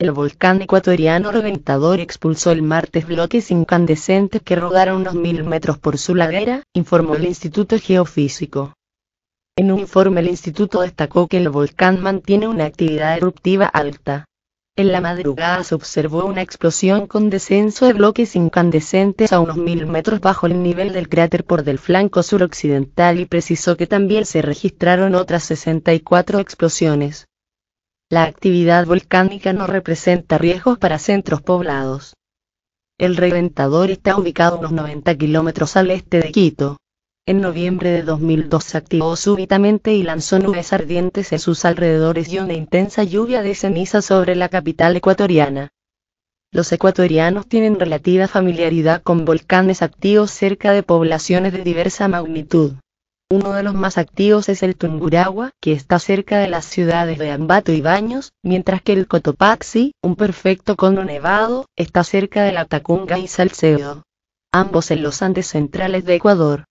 El volcán ecuatoriano Reventador expulsó el martes bloques incandescentes que rodaron unos mil metros por su ladera, informó el Instituto Geofísico. En un informe el instituto destacó que el volcán mantiene una actividad eruptiva alta. En la madrugada se observó una explosión con descenso de bloques incandescentes a unos mil metros bajo el nivel del cráter por del flanco suroccidental y precisó que también se registraron otras 64 explosiones. La actividad volcánica no representa riesgos para centros poblados. El reventador está ubicado unos 90 kilómetros al este de Quito. En noviembre de 2002 se activó súbitamente y lanzó nubes ardientes en sus alrededores y una intensa lluvia de ceniza sobre la capital ecuatoriana. Los ecuatorianos tienen relativa familiaridad con volcanes activos cerca de poblaciones de diversa magnitud. Uno de los más activos es el Tunguragua, que está cerca de las ciudades de Ambato y Baños, mientras que el Cotopaxi, un perfecto cono nevado, está cerca de la Tacunga y Salcedo. Ambos en los Andes centrales de Ecuador.